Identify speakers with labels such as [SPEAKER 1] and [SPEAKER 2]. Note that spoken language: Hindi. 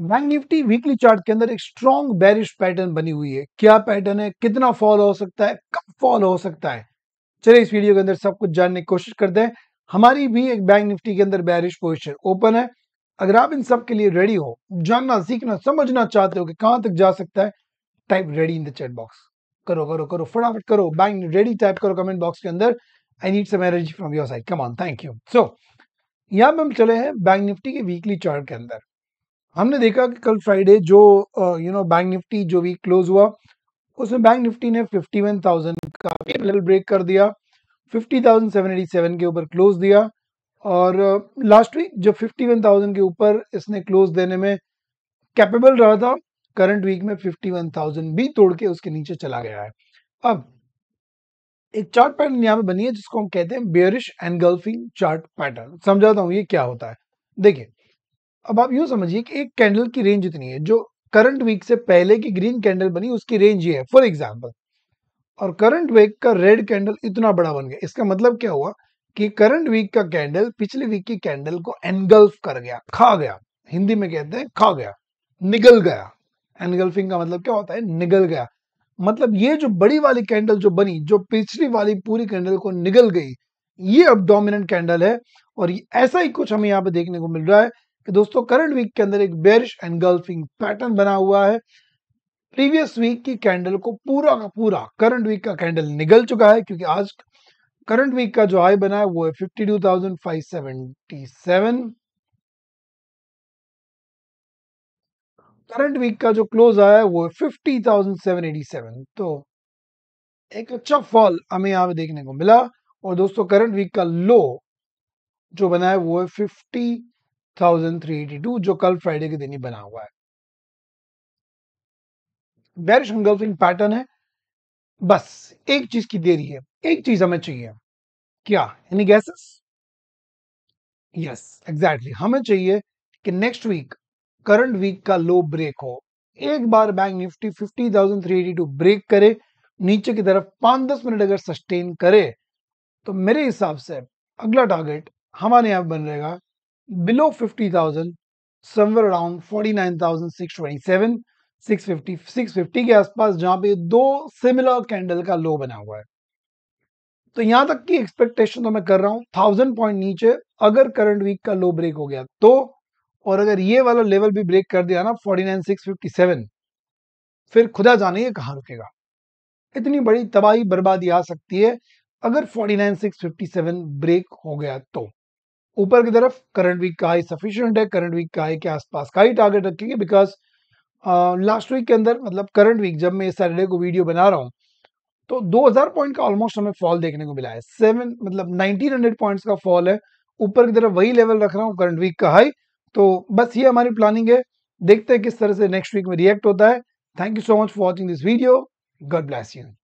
[SPEAKER 1] बैंक निफ्टी वीकली चार्ट के अंदर एक स्ट्रॉन्ग बैरिश पैटर्न बनी हुई है क्या पैटर्न है कितना फॉल हो सकता है कब फॉल हो सकता है चलिए इस वीडियो के अंदर सब कुछ जानने की कोशिश करते हैं हमारी भी एक बैंक निफ्टी के अंदर बैरिश पोजिशन ओपन है अगर आप इन सब के लिए रेडी हो जानना सीखना समझना चाहते हो कि कहां तक जा सकता है type ready in the chat box करो करो करो फटाफट करो बैंक रेडी टाइप करो कमेंट बॉक्स के अंदर I need some energy from your side come on thank you so यहां पर हम चले हैं बैंक निफ्टी के वीकली चार्ट के अंदर हमने देखा कि कल फ्राइडे जो यू नो बैंक निफ्टी जो वीक क्लोज हुआ उसमें बैंक निफ्टी ने 51,000 का लेवल ब्रेक कर दिया 50,787 के ऊपर क्लोज दिया और लास्ट वीक जब 51,000 के ऊपर इसने क्लोज देने में कैपेबल रहा था करंट वीक में 51,000 भी तोड़ के उसके नीचे चला गया है अब एक चार्ट पैटर्न यहाँ पे बनी है जिसको हम कहते हैं bearish engulfing chart pattern समझाता हूँ ये क्या होता है देखिए अब आप यू समझिए कि एक कैंडल की रेंज इतनी है जो करंट वीक से पहले की ग्रीन कैंडल बनी उसकी रेंज ये है फॉर एग्जाम्पल और करंट वीक का रेड कैंडल इतना बड़ा बन गया इसका मतलब क्या हुआ कि करंट वीक का कैंडल पिछले वीक की कैंडल को एनगल्फ कर गया खा गया हिंदी में कहते हैं खा गया निगल गया एनगल्फिंग का मतलब क्या होता है निगल गया मतलब ये जो बड़ी वाली कैंडल जो बनी जो पिछली वाली पूरी कैंडल को निगल गई ये अब डोमिनेंट कैंडल है और ऐसा ही कुछ हमें यहाँ पे देखने को मिल रहा है कि दोस्तों करंट वीक के अंदर एक बेरिश एनगल्फिंग पैटर्न बना हुआ है प्रीवियस वीक की कैंडल को पूरा का पूरा करंट वीक का कैंडल निगल चुका है क्योंकि आज करंट वीक का जो हाई बना है वो है fifty two thousand five seventy seven current week का जो क्लोज आया है वो है fifty thousand seven eighty seven तो एक अच्छा फॉल हमें यहां पे देखने को मिला और दोस्तों करंट वीक का लो जो बना है वो है fifty thousand three eighty two जो कल फ्राइडे के दिन ही बना हुआ है बैरिश एनगल्फिंग पैटर्न है बस एक चीज की देरी है एक चीज हमें चाहिए क्या एनी गैसेस यस एग्जैक्टली हमें चाहिए कि नेक्स्ट वीक करंट वीक का लो ब्रेक हो एक बार bank nifty fifty thousand three eighty two break करे नीचे की तरफ पांच दस मिनट अगर सस्टेन करे तो मेरे हिसाब से अगला टारगेट हमारे यहां बन रहेगा below 50,000 somewhere around 49,627 650 650 के आसपास जहां पे दो सिमिलर कैंडल का लो बना हुआ है तो यहां तक की एक्सपेक्टेशन तो मैं कर रहा हूं थाउजेंड पॉइंट नीचे अगर करंट वीक का लो ब्रेक हो गया तो और अगर ये वाला लेवल भी ब्रेक कर दिया ना 49,657 फिर खुदा जाने ये कहां रुकेगा इतनी बड़ी तबाही बर्बादी आ सकती है अगर 49,657 ब्रेक हो गया तो ऊपर की तरफ करंट वीक का हाई सफिशियंट है करंट वीक का हाई के आसपास का ही टारगेट रखेंगे बिकॉज लास्ट वीक के अंदर मतलब करंट वीक जब मैं सैटरडे को वीडियो बना रहा हूँ तो 2000 पॉइंट का ऑलमोस्ट हमें फॉल देखने को मिला है सेवन मतलब 1900 पॉइंट्स का फॉल है ऊपर की तरफ वही लेवल रख रहा हूँ करंट वीक का हाई तो बस ये हमारी प्लानिंग है देखते हैं किस तरह से नेक्स्ट वीक में रिएक्ट होता है thank you so much for watching this video God bless you